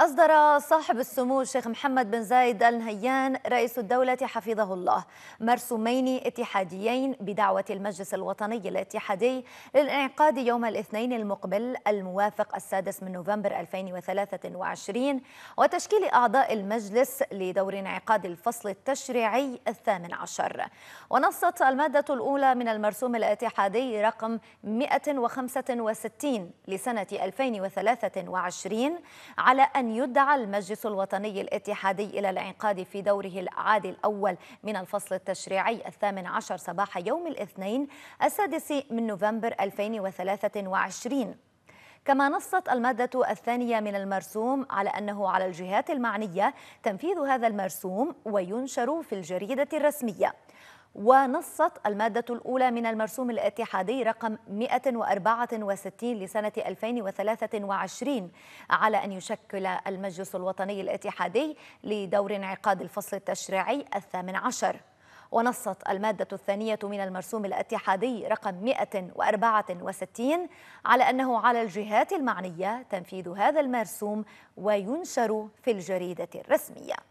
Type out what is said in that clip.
أصدر صاحب السمو الشيخ محمد بن زايد آل نهيان رئيس الدولة حفظه الله مرسومين اتحاديين بدعوة المجلس الوطني الاتحادي للانعقاد يوم الاثنين المقبل الموافق السادس من نوفمبر 2023 وتشكيل أعضاء المجلس لدور انعقاد الفصل التشريعي الثامن عشر ونصت المادة الأولى من المرسوم الاتحادي رقم 165 لسنة 2023 على أن أن يدعى المجلس الوطني الاتحادي إلى الانقاد في دوره العادي الأول من الفصل التشريعي الثامن عشر صباح يوم الاثنين السادس من نوفمبر 2023 كما نصت المادة الثانية من المرسوم على أنه على الجهات المعنية تنفيذ هذا المرسوم وينشر في الجريدة الرسمية ونصت المادة الأولى من المرسوم الاتحادي رقم 164 لسنة 2023 على أن يشكل المجلس الوطني الاتحادي لدور انعقاد الفصل التشريعي الثامن عشر ونصت المادة الثانية من المرسوم الاتحادي رقم 164 على أنه على الجهات المعنية تنفيذ هذا المرسوم وينشر في الجريدة الرسمية